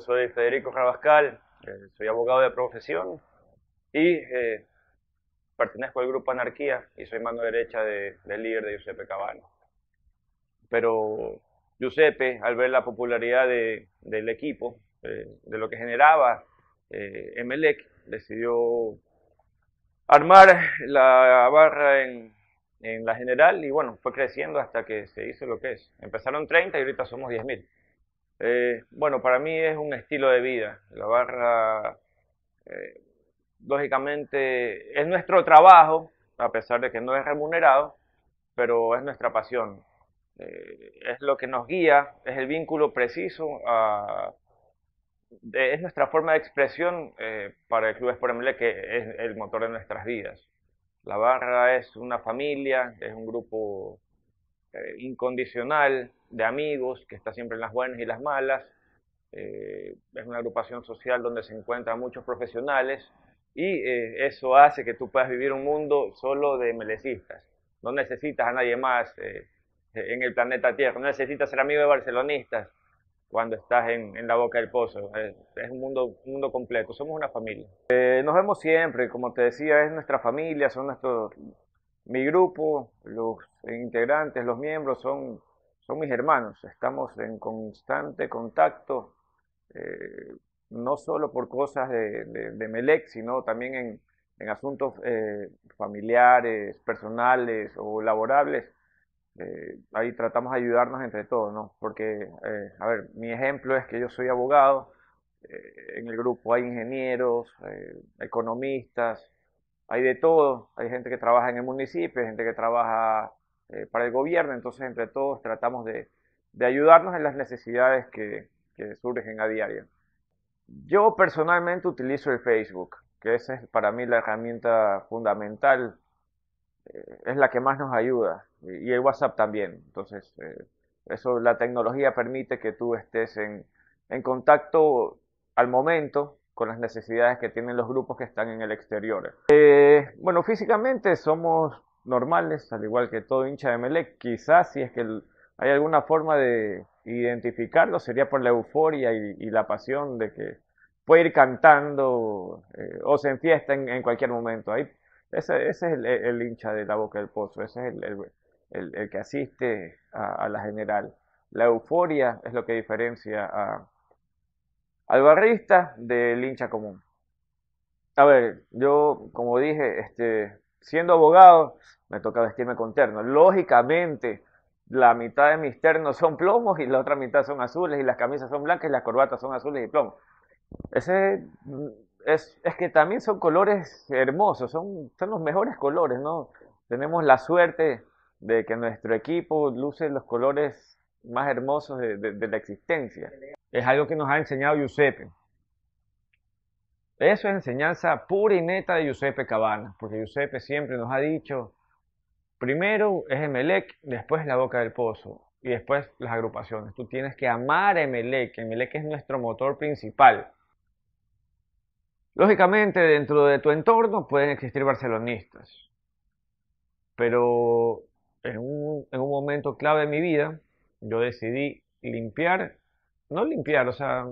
soy Federico Rabascal, eh, soy abogado de profesión y eh, pertenezco al grupo Anarquía y soy mano derecha del líder de Giuseppe Cabano. Pero Giuseppe, al ver la popularidad del equipo, eh, de lo que generaba Emelec, decidió armar la barra en, en la general y bueno, fue creciendo hasta que se hizo lo que es. Empezaron 30 y ahorita somos 10.000. Eh, bueno, para mí es un estilo de vida. La barra, eh, lógicamente, es nuestro trabajo, a pesar de que no es remunerado, pero es nuestra pasión. Eh, es lo que nos guía, es el vínculo preciso, es nuestra forma de expresión para el Club Esporemble, que es el motor de nuestras vidas. La barra es una familia, es un grupo eh, incondicional de amigos, que está siempre en las buenas y las malas. Eh, es una agrupación social donde se encuentran muchos profesionales y eh, eso hace que tú puedas vivir un mundo solo de melecistas. No necesitas a nadie más en el planeta Tierra, no necesitas ser amigo de barcelonistas cuando estás en, la boca del pozo. Es, un, mundo, mundo completo, somos una familia. nos vemos siempre, como te decía, es nuestra familia, son nuestros mi grupo, los integrantes, los miembros son, son mis hermanos. Estamos en constante contacto, eh, no solo por cosas de, de, Melec, sino también en, asuntos eh, familiares, personales o laborables. Eh, ahí tratamos de ayudarnos entre todos, ¿no? Porque, a ver, mi ejemplo es que yo soy abogado, en el grupo hay ingenieros, economistas, hay de todo, hay gente que trabaja en el municipio, hay gente que trabaja eh, para el gobierno, entonces entre todos tratamos de, ayudarnos en las necesidades que, surgen a diario. Yo personalmente utilizo el Facebook, que esa es para mí la herramienta fundamental, eh, es la que más nos ayuda, y, el WhatsApp también, entonces eh, eso la tecnología permite que tú estés en contacto al momento con las necesidades que tienen los grupos que están en el exterior. Eh, bueno, físicamente somos normales, al igual que todo hincha de Melec. Quizás si es que hay alguna forma de identificarlo, sería por la euforia y, la pasión de que puede ir cantando eh, o se enfiesta en, cualquier momento. Ahí, ese, es el, hincha de la boca del pozo, ese es el, que asiste a la general. La euforia es lo que diferencia a, al barrista del hincha común. A ver, yo como dije, este, siendo abogado, me toca vestirme con terno. Lógicamente, la mitad de mis ternos son plomos y la otra mitad son azules y las camisas son blancas y las corbatas son azules y plomos. Ese es, es que también son colores hermosos, son, son los mejores colores, ¿no? Tenemos la suerte de que nuestro equipo luce los colores más hermosos de, la existencia. Es algo que nos ha enseñado Giuseppe. Eso es enseñanza pura y neta de Giuseppe Cabana, porque Giuseppe siempre nos ha dicho, primero es Emelec, después la boca del pozo y después las agrupaciones. Tú tienes que amar a Emelec, Emelec es nuestro motor principal. Lógicamente, dentro de tu entorno pueden existir barcelonistas, pero en un, en un momento clave de mi vida, yo decidí limpiar, no limpiar, o sea,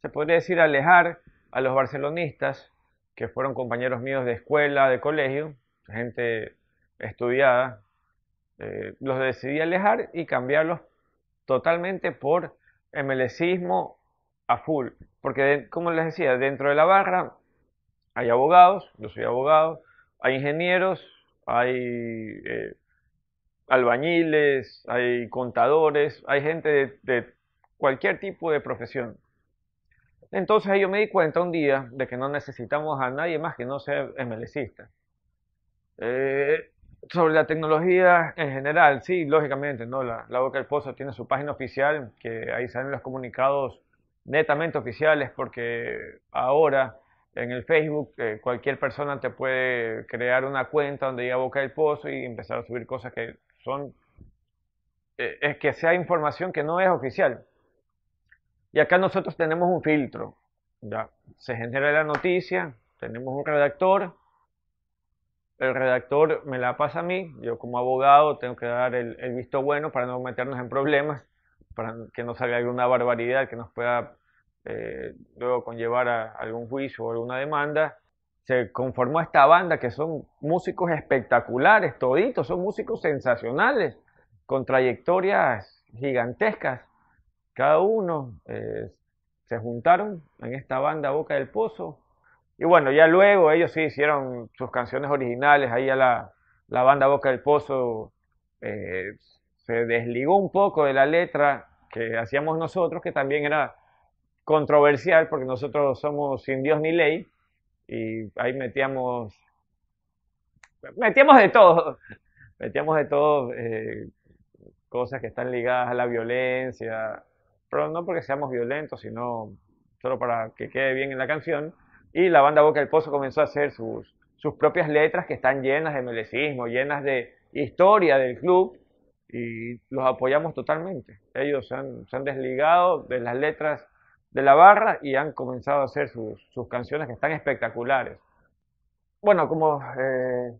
se podría decir alejar a los barcelonistas que fueron compañeros míos de escuela, de colegio, gente estudiada, eh, los decidí alejar y cambiarlos totalmente por MLCismo a full. Porque, como les decía, dentro de la barra hay abogados, yo soy abogado, hay ingenieros, hay eh, albañiles, hay contadores, hay gente de, cualquier tipo de profesión. Entonces yo me di cuenta un día de que no necesitamos a nadie más que no sea MLCista. Eh, sobre la tecnología en general, sí, lógicamente, ¿no? La, Boca del Pozo tiene su página oficial, que ahí salen los comunicados netamente oficiales, porque ahora en el Facebook eh, cualquier persona te puede crear una cuenta donde diga Boca del Pozo y empezar a subir cosas que son, eh, es que sea información que no es oficial. Y acá nosotros tenemos un filtro. Ya, se genera la noticia, tenemos un redactor, el redactor me la pasa a mí, yo como abogado tengo que dar el, visto bueno para no meternos en problemas, para que no salga alguna barbaridad que nos pueda eh, luego conllevar a algún juicio o alguna demanda se conformó esta banda que son músicos espectaculares, toditos, son músicos sensacionales, con trayectorias gigantescas. Cada uno eh, se juntaron en esta banda Boca del Pozo. Y bueno, ya luego ellos sí hicieron sus canciones originales, ahí a la, banda Boca del Pozo eh, se desligó un poco de la letra que hacíamos nosotros, que también era controversial porque nosotros somos sin Dios ni ley, y ahí metíamos, metíamos de todo, metíamos de todo eh, cosas que están ligadas a la violencia, pero no porque seamos violentos, sino solo para que quede bien en la canción. Y la banda Boca del Pozo comenzó a hacer sus, sus propias letras que están llenas de melecismo, llenas de historia del club y los apoyamos totalmente. Ellos se han desligado de las letras de la barra y han comenzado a hacer sus, sus canciones que están espectaculares. Bueno, como eh,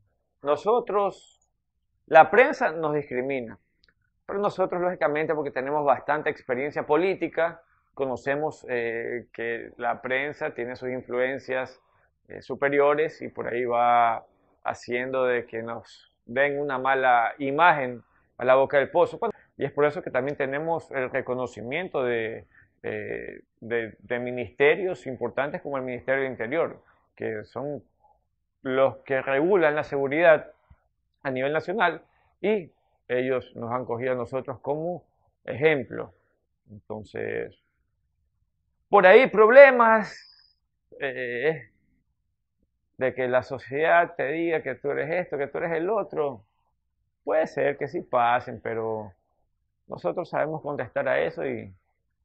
nosotros, la prensa nos discrimina, pero nosotros lógicamente porque tenemos bastante experiencia política, conocemos eh, que la prensa tiene sus influencias eh, superiores y por ahí va haciendo de que nos den una mala imagen a la boca del pozo. Y es por eso que también tenemos el reconocimiento de, eh, de, ministerios importantes como el Ministerio del Interior, que son los que regulan la seguridad a nivel nacional y ellos nos han cogido a nosotros como ejemplo. Entonces, por ahí problemas eh, de que la sociedad te diga que tú eres esto, que tú eres el otro. Puede ser que sí pasen, pero nosotros sabemos contestar a eso y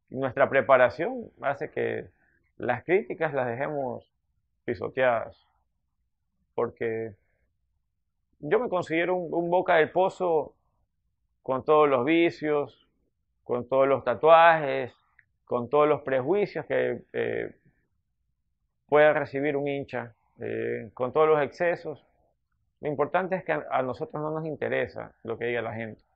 nuestra preparación hace que las críticas las dejemos pisoteadas. Porque yo me considero un, boca del pozo con todos los vicios, con todos los tatuajes, con todos los prejuicios que eh, pueda recibir un hincha, eh, con todos los excesos. Lo importante es que a nosotros no nos interesa lo que diga la gente.